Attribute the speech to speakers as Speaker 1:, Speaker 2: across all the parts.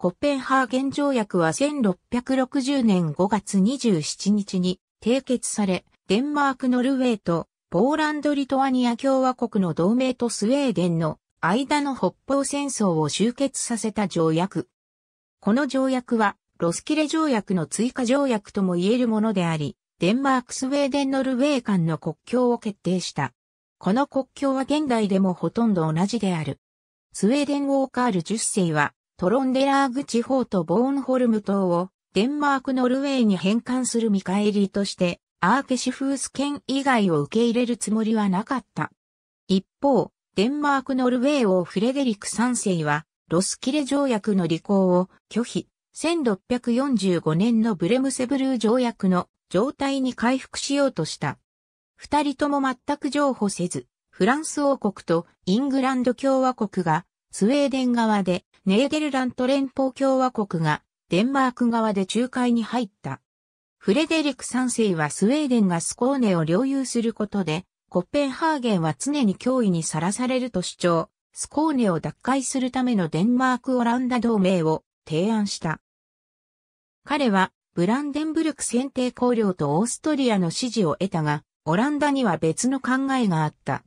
Speaker 1: コッペンハーゲン条約は1660年5月27日に締結され、デンマーク・ノルウェーとポーランド・リトアニア共和国の同盟とスウェーデンの間の北方戦争を終結させた条約。この条約はロスキレ条約の追加条約とも言えるものであり、デンマーク・スウェーデン・ノルウェー間の国境を決定した。この国境は現代でもほとんど同じである。スウェーデン・ウォーカール10世はトロンデラーグ地方とボーンホルム島をデンマーク・ノルウェーに返還する見返りとして、アーケシフース県以外を受け入れるつもりはなかった。一方、デンマーク・ノルウェー王フレデリック3世は、ロスキレ条約の履行を拒否、1645年のブレムセブルー条約の状態に回復しようとした。二人とも全く譲歩せず、フランス王国とイングランド共和国がスウェーデン側でネーデルラント連邦共和国がデンマーク側で仲介に入った。フレデリク3世はスウェーデンがスコーネを領有することで、コッペンハーゲンは常に脅威にさらされると主張、スコーネを奪回するためのデンマーク・オランダ同盟を提案した。彼はブランデンブルク選定公領とオーストリアの支持を得たが、オランダには別の考えがあった。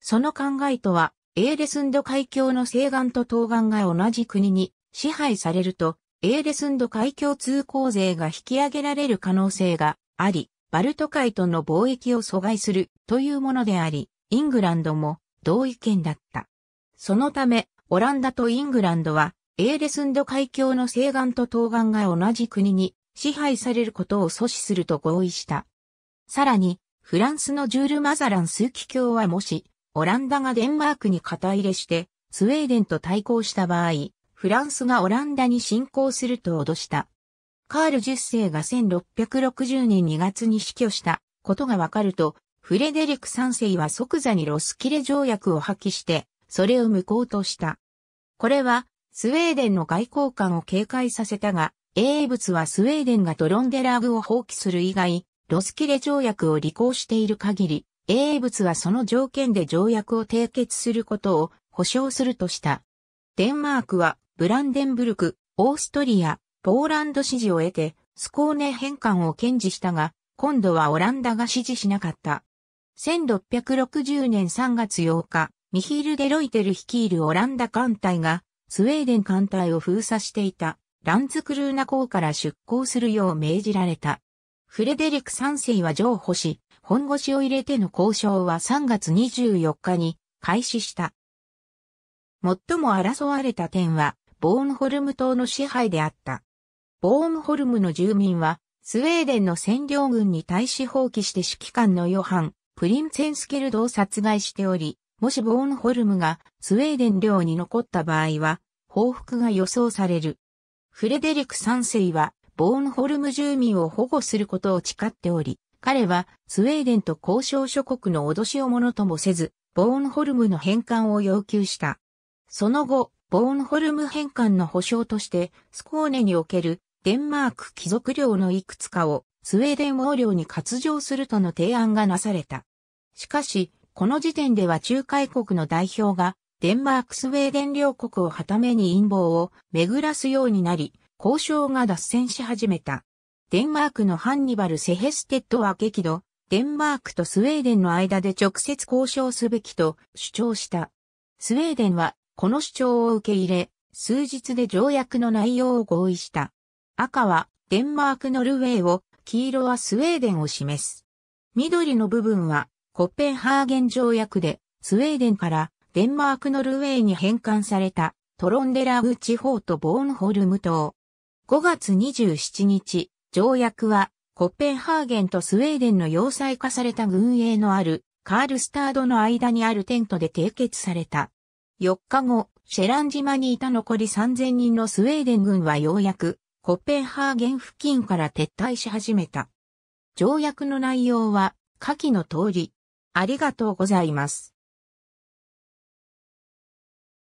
Speaker 1: その考えとは、エーレスンド海峡の西岸と東岸が同じ国に支配されると、エーレスンド海峡通行税が引き上げられる可能性があり、バルト海との貿易を阻害するというものであり、イングランドも同意見だった。そのため、オランダとイングランドは、エーレスンド海峡の西岸と東岸が同じ国に支配されることを阻止すると合意した。さらに、フランスのジュール・マザラン枢機卿はもし、オランダがデンマークに肩入れして、スウェーデンと対抗した場合、フランスがオランダに侵攻すると脅した。カール10世が1660年2月に死去したことがわかると、フレデリク3世は即座にロスキレ条約を破棄して、それを無効とした。これは、スウェーデンの外交官を警戒させたが、英仏はスウェーデンがトロンデラーグを放棄する以外、ロスキレ条約を履行している限り、英物はその条件で条約を締結することを保証するとした。デンマークはブランデンブルク、オーストリア、ポーランド支持を得てスコーネ返還を堅持したが、今度はオランダが支持しなかった。1660年3月8日、ミヒール・デロイテル率いるオランダ艦隊が、スウェーデン艦隊を封鎖していた、ランツクルーナ港から出港するよう命じられた。フレデリック3世は譲歩し、本腰を入れての交渉は3月24日に開始した。最も争われた点は、ボーンホルム島の支配であった。ボーンホルムの住民は、スウェーデンの占領軍に対し放棄して指揮官のヨハン、プリンツンスケルドを殺害しており、もしボーンホルムがスウェーデン領に残った場合は、報復が予想される。フレデリク三世は、ボーンホルム住民を保護することを誓っており、彼はスウェーデンと交渉諸国の脅しをものともせず、ボーンホルムの返還を要求した。その後、ボーンホルム返還の保証として、スコーネにおけるデンマーク貴族領のいくつかをスウェーデン王領に割譲するとの提案がなされた。しかし、この時点では仲介国の代表がデンマークスウェーデン両国をはために陰謀を巡らすようになり、交渉が脱線し始めた。デンマークのハンニバル・セヘステッドは激怒、デンマークとスウェーデンの間で直接交渉すべきと主張した。スウェーデンはこの主張を受け入れ、数日で条約の内容を合意した。赤はデンマークノルウェーを、黄色はスウェーデンを示す。緑の部分はコッペンハーゲン条約でスウェーデンからデンマークノルウェーに返還されたトロンデラウ地方とボーンホルム島。5月27日、条約は、コッペンハーゲンとスウェーデンの要塞化された軍営のあるカールスタードの間にあるテントで締結された。4日後、シェラン島にいた残り3000人のスウェーデン軍はようやくコッペンハーゲン付近から撤退し始めた。条約の内容は下記の通り。ありがとうございます。